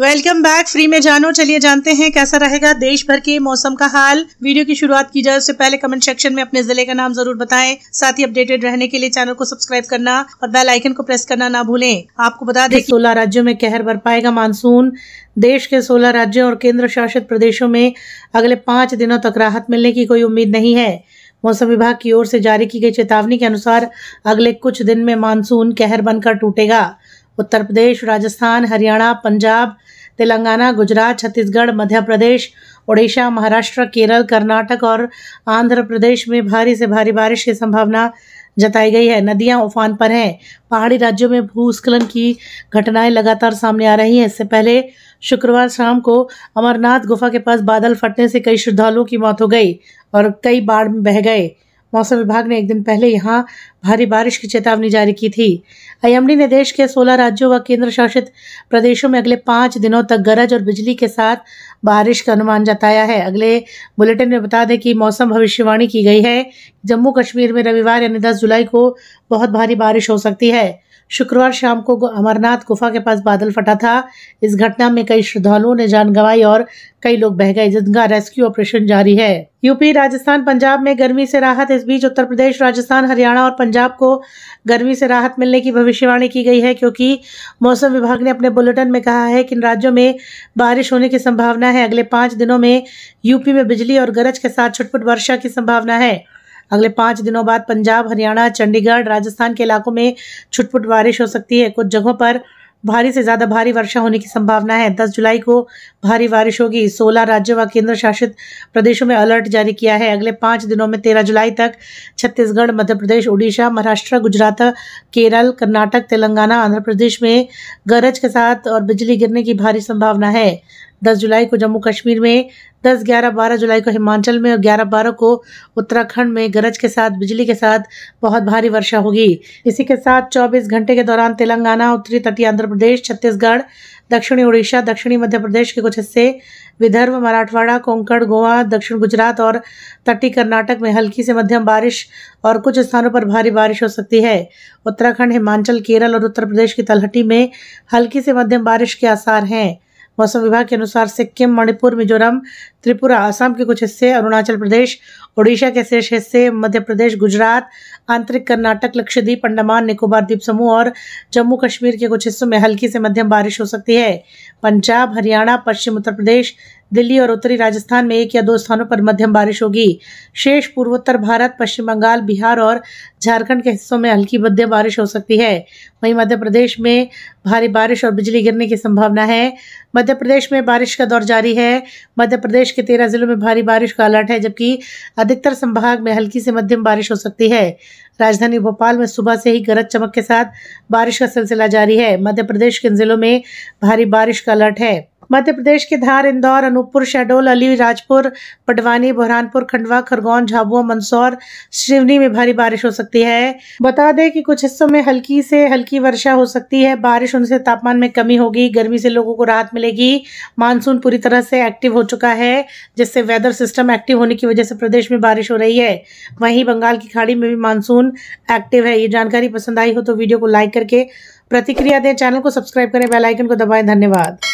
welcome back free में जानो चलिए जानते हैं कैसा रहेगा देश भर के मौसम का हाल वीडियो की शुरुआत की जाए उससे पहले कमेंट सेक्शन में अपने जिले का नाम जरूर बताएं साथ ही अपडेटेड रहने के लिए चैनल को सब्सक्राइब करना और बेल आइकन को प्रेस करना ना भूलें आपको बता दें सोलह राज्यों में कहर पाएगा मानसून देश के सोलह राज्यों और केंद्र शासित प्रदेशों में अगले पाँच दिनों तक राहत मिलने की कोई उम्मीद नहीं है मौसम विभाग की ओर से जारी की गई चेतावनी के अनुसार अगले कुछ दिन में मानसून कहर बनकर टूटेगा उत्तर प्रदेश राजस्थान हरियाणा पंजाब तेलंगाना गुजरात छत्तीसगढ़ मध्य प्रदेश ओडिशा महाराष्ट्र केरल कर्नाटक और आंध्र प्रदेश में भारी से भारी बारिश की संभावना जताई गई है नदियां उफान पर हैं पहाड़ी राज्यों में भूस्खलन की घटनाएं लगातार सामने आ रही हैं इससे पहले शुक्रवार शाम को अमरनाथ गुफा के पास बादल फटने से कई श्रद्धालुओं की मौत हो गई और कई बाढ़ में बह गए मौसम विभाग ने एक दिन पहले यहाँ भारी बारिश की चेतावनी जारी की थी आईएमडी ने देश के 16 राज्यों व केंद्र शासित प्रदेशों में अगले पाँच दिनों तक गरज और बिजली के साथ बारिश का अनुमान जताया है अगले बुलेटिन में बता दें कि मौसम भविष्यवाणी की गई है जम्मू कश्मीर में रविवार यानी दस जुलाई को बहुत भारी बारिश हो सकती है शुक्रवार शाम को अमरनाथ गुफा के पास बादल फटा था इस घटना में कई श्रद्धालुओं ने जान गंवाई और कई लोग बह गए जिनका रेस्क्यू ऑपरेशन जारी है यूपी राजस्थान पंजाब में गर्मी से राहत इस बीच उत्तर प्रदेश राजस्थान हरियाणा और पंजाब को गर्मी से राहत मिलने की भविष्यवाणी की गई है क्योंकि मौसम विभाग ने अपने बुलेटिन में कहा है कि इन राज्यों में बारिश होने की संभावना है अगले पाँच दिनों में यूपी में बिजली और गरज के साथ छुटपुट वर्षा की संभावना है अगले पाँच दिनों बाद पंजाब हरियाणा चंडीगढ़ राजस्थान के इलाकों में छुटपुट बारिश हो सकती है कुछ जगहों पर भारी से ज़्यादा भारी वर्षा होने की संभावना है 10 जुलाई को भारी बारिश होगी 16 राज्यों व केंद्र शासित प्रदेशों में अलर्ट जारी किया है अगले पाँच दिनों में 13 जुलाई तक छत्तीसगढ़ मध्य प्रदेश उड़ीसा महाराष्ट्र गुजरात केरल कर्नाटक तेलंगाना आंध्र प्रदेश में गरज के साथ और बिजली गिरने की भारी संभावना है दस जुलाई को जम्मू कश्मीर में दस ग्यारह बारह जुलाई को हिमाचल में और ग्यारह बारह को उत्तराखंड में गरज के साथ बिजली के साथ बहुत भारी वर्षा होगी इसी के साथ चौबीस घंटे के दौरान तेलंगाना उत्तरी तटीय आंध्र प्रदेश छत्तीसगढ़ दक्षिणी उड़ीसा दक्षिणी मध्य प्रदेश के कुछ हिस्से विदर्भ मराठवाड़ा कोंकण गोवा दक्षिण गुजरात और तटीय कर्नाटक में हल्की से मध्यम बारिश और कुछ स्थानों पर भारी बारिश हो सकती है उत्तराखंड हिमाचल केरल और उत्तर प्रदेश की तलहटी में हल्की से मध्यम बारिश के आसार हैं मौसम विभाग के अनुसार सिक्किम मणिपुर मिजोरम त्रिपुरा आसाम के कुछ हिस्से अरुणाचल प्रदेश ओडिशा के शेष हिस्से मध्य प्रदेश गुजरात आंतरिक कर्नाटक लक्षद्वीप अंडमान निकोबार द्वीप समूह और जम्मू कश्मीर के कुछ हिस्सों में हल्की से मध्यम बारिश हो सकती है पंजाब हरियाणा पश्चिम उत्तर प्रदेश दिल्ली और उत्तरी राजस्थान में एक या दो स्थानों पर मध्यम बारिश होगी शेष पूर्वोत्तर भारत पश्चिम बंगाल बिहार और झारखंड के हिस्सों में हल्की मध्यम बारिश हो सकती है वहीं मध्य प्रदेश में भारी बारिश और बिजली गिरने की संभावना है मध्य प्रदेश में बारिश का दौर जारी है मध्य प्रदेश के तेरह जिलों में भारी बारिश का अलर्ट है जबकि अधिकतर संभाग में हल्की से मध्यम बारिश हो सकती है राजधानी भोपाल में सुबह से ही गरज चमक के साथ बारिश का सिलसिला जारी है मध्य प्रदेश के इन जिलों में भारी बारिश का अलर्ट है मध्य प्रदेश के धार इंदौर अनूपपुर शहडोल अली राजपुर बडवानी बुरहानपुर खंडवा खरगोन झाबुआ मंदसौर सिवनी में भारी बारिश हो सकती है बता दें कि कुछ हिस्सों में हल्की से हल्की वर्षा हो सकती है बारिश उनसे तापमान में कमी होगी गर्मी से लोगों को राहत मिलेगी मानसून पूरी तरह से एक्टिव हो चुका है जिससे वेदर सिस्टम एक्टिव होने की वजह से प्रदेश में बारिश हो रही है वहीं बंगाल की खाड़ी में भी मानसून एक्टिव है ये जानकारी पसंद आई हो तो वीडियो को लाइक करके प्रतिक्रिया दें चैनल को सब्सक्राइब करें बेल आइकन को दबाएं धन्यवाद